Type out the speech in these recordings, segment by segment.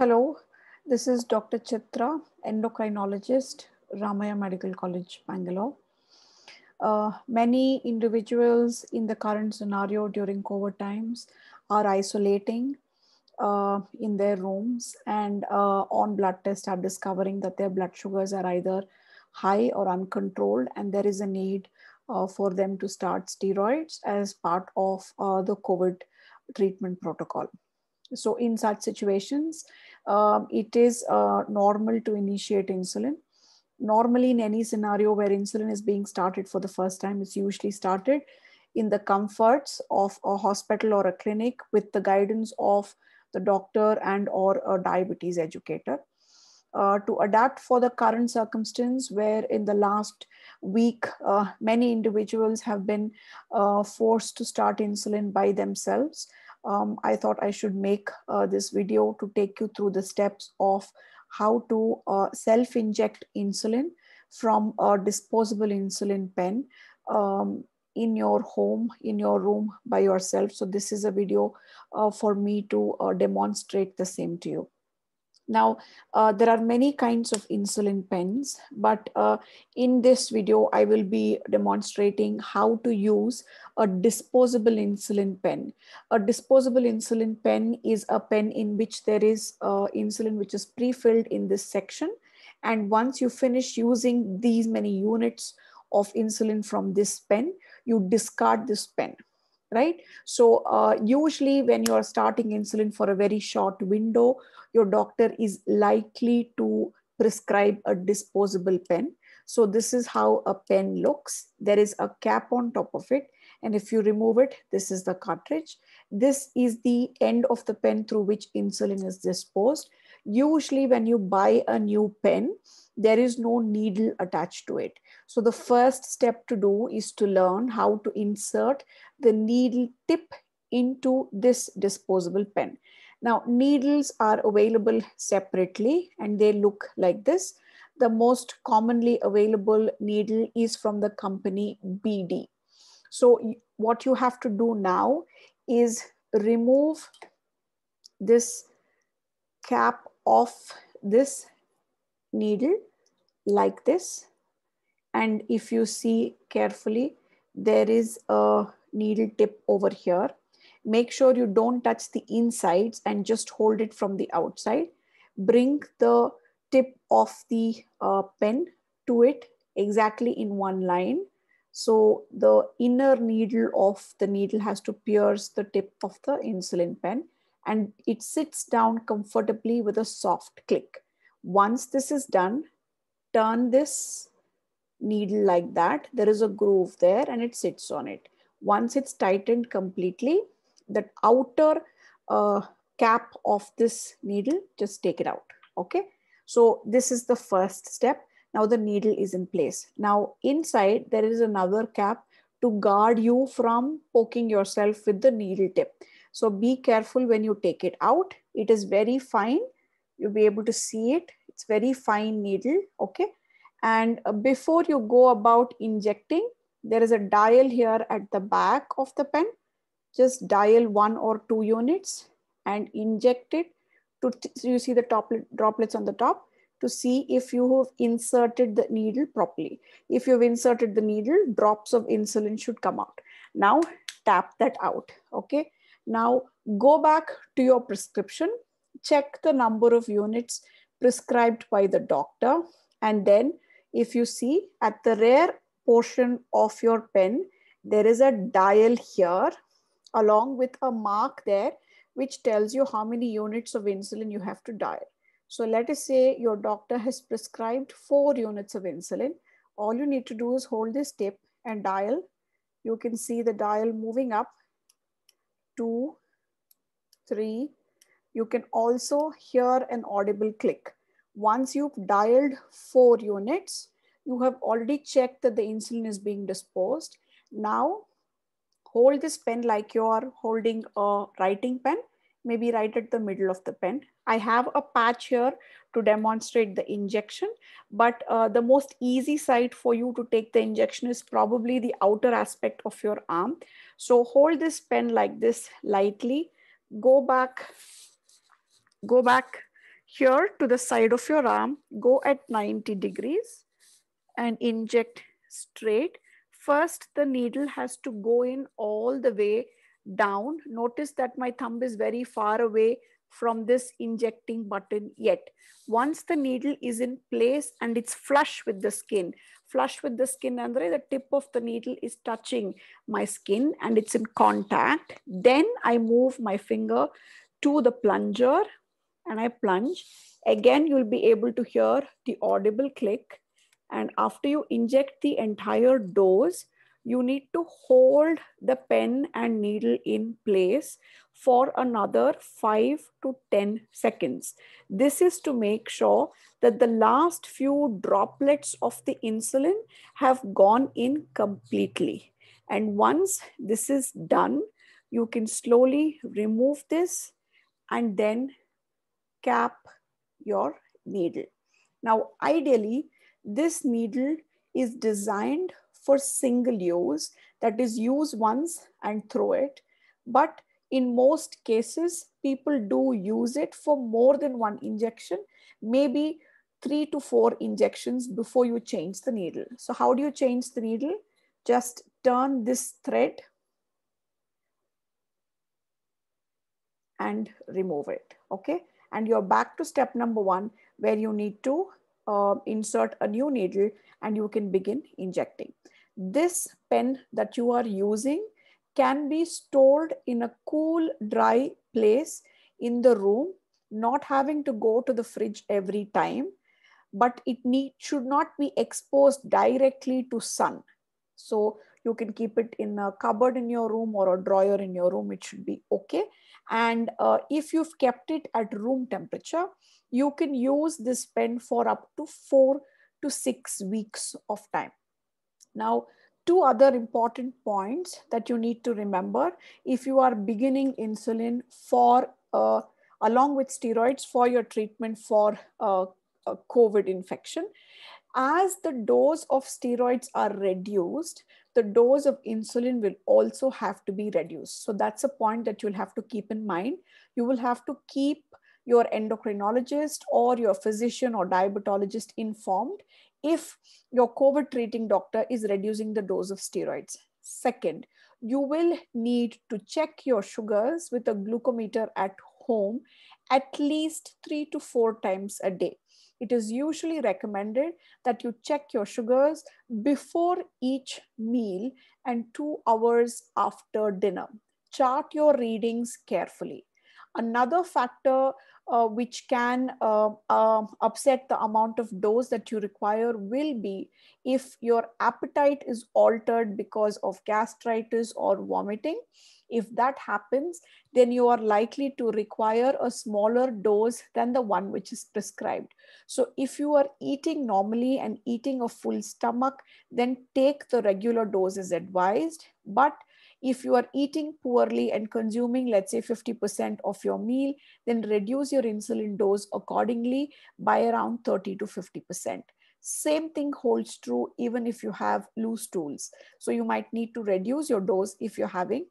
Hello, this is Dr. Chitra, endocrinologist, Ramaya Medical College, Bangalore. Uh, many individuals in the current scenario during COVID times are isolating uh, in their rooms and uh, on blood tests are discovering that their blood sugars are either high or uncontrolled and there is a need uh, for them to start steroids as part of uh, the COVID treatment protocol. So in such situations, um, it is uh, normal to initiate insulin. Normally, in any scenario where insulin is being started for the first time, it's usually started in the comforts of a hospital or a clinic with the guidance of the doctor and or a diabetes educator. Uh, to adapt for the current circumstance where in the last week uh, many individuals have been uh, forced to start insulin by themselves um, I thought I should make uh, this video to take you through the steps of how to uh, self-inject insulin from a disposable insulin pen um, in your home, in your room by yourself. So this is a video uh, for me to uh, demonstrate the same to you. Now, uh, there are many kinds of insulin pens, but uh, in this video, I will be demonstrating how to use a disposable insulin pen. A disposable insulin pen is a pen in which there is uh, insulin which is pre-filled in this section. And once you finish using these many units of insulin from this pen, you discard this pen right? So uh, usually when you're starting insulin for a very short window, your doctor is likely to prescribe a disposable pen. So this is how a pen looks. There is a cap on top of it. And if you remove it, this is the cartridge. This is the end of the pen through which insulin is disposed. Usually when you buy a new pen, there is no needle attached to it. So the first step to do is to learn how to insert the needle tip into this disposable pen. Now needles are available separately and they look like this. The most commonly available needle is from the company BD. So what you have to do now is remove this cap off this needle like this. And if you see carefully, there is a needle tip over here. Make sure you don't touch the insides and just hold it from the outside. Bring the tip of the uh, pen to it exactly in one line so the inner needle of the needle has to pierce the tip of the insulin pen and it sits down comfortably with a soft click. Once this is done, turn this needle like that. There is a groove there and it sits on it. Once it's tightened completely, that outer uh, cap of this needle, just take it out. Okay. So this is the first step. Now the needle is in place. Now inside there is another cap to guard you from poking yourself with the needle tip. So be careful when you take it out. It is very fine. You'll be able to see it. It's very fine needle, okay? And uh, before you go about injecting, there is a dial here at the back of the pen. Just dial one or two units and inject it to, you see the top droplets on the top to see if you have inserted the needle properly. If you've inserted the needle, drops of insulin should come out. Now tap that out, okay? Now go back to your prescription, check the number of units prescribed by the doctor, and then if you see at the rear portion of your pen, there is a dial here along with a mark there which tells you how many units of insulin you have to dial. So let us say your doctor has prescribed four units of insulin. All you need to do is hold this tip and dial. You can see the dial moving up, two, three. You can also hear an audible click. Once you've dialed four units, you have already checked that the insulin is being disposed. Now hold this pen like you are holding a writing pen maybe right at the middle of the pen. I have a patch here to demonstrate the injection, but uh, the most easy site for you to take the injection is probably the outer aspect of your arm. So hold this pen like this lightly, go back, go back here to the side of your arm, go at 90 degrees and inject straight. First, the needle has to go in all the way down. Notice that my thumb is very far away from this injecting button yet. Once the needle is in place and it's flush with the skin, flush with the skin, Andre, the tip of the needle is touching my skin and it's in contact. Then I move my finger to the plunger and I plunge. Again, you'll be able to hear the audible click. And after you inject the entire dose, you need to hold the pen and needle in place for another 5 to 10 seconds. This is to make sure that the last few droplets of the insulin have gone in completely. And once this is done, you can slowly remove this and then cap your needle. Now, ideally, this needle is designed for single use, that is use once and throw it. But in most cases, people do use it for more than one injection, maybe three to four injections before you change the needle. So how do you change the needle? Just turn this thread and remove it, okay? And you're back to step number one where you need to uh, insert a new needle and you can begin injecting this pen that you are using can be stored in a cool, dry place in the room, not having to go to the fridge every time, but it need, should not be exposed directly to sun. So you can keep it in a cupboard in your room or a drawer in your room. It should be okay. And uh, if you've kept it at room temperature, you can use this pen for up to four to six weeks of time. Now, two other important points that you need to remember if you are beginning insulin for uh, along with steroids for your treatment for uh, COVID infection. As the dose of steroids are reduced, the dose of insulin will also have to be reduced. So that's a point that you'll have to keep in mind. You will have to keep your endocrinologist or your physician or diabetologist informed if your COVID treating doctor is reducing the dose of steroids. Second, you will need to check your sugars with a glucometer at home at least three to four times a day. It is usually recommended that you check your sugars before each meal and two hours after dinner. Chart your readings carefully. Another factor uh, which can uh, uh, upset the amount of dose that you require will be if your appetite is altered because of gastritis or vomiting. If that happens, then you are likely to require a smaller dose than the one which is prescribed. So, if you are eating normally and eating a full stomach, then take the regular dose as advised. But if you are eating poorly and consuming, let's say, 50% of your meal, then reduce your insulin dose accordingly by around 30 to 50%. Same thing holds true even if you have loose stools. So you might need to reduce your dose if you're having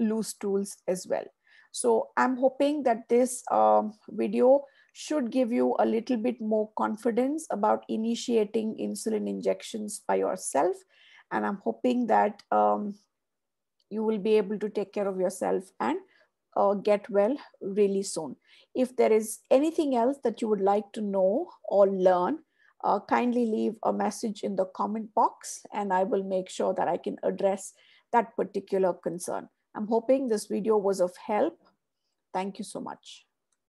loose stools as well. So I'm hoping that this um, video should give you a little bit more confidence about initiating insulin injections by yourself. And I'm hoping that um, you will be able to take care of yourself and uh, get well really soon. If there is anything else that you would like to know or learn, uh, kindly leave a message in the comment box and I will make sure that I can address that particular concern. I'm hoping this video was of help. Thank you so much.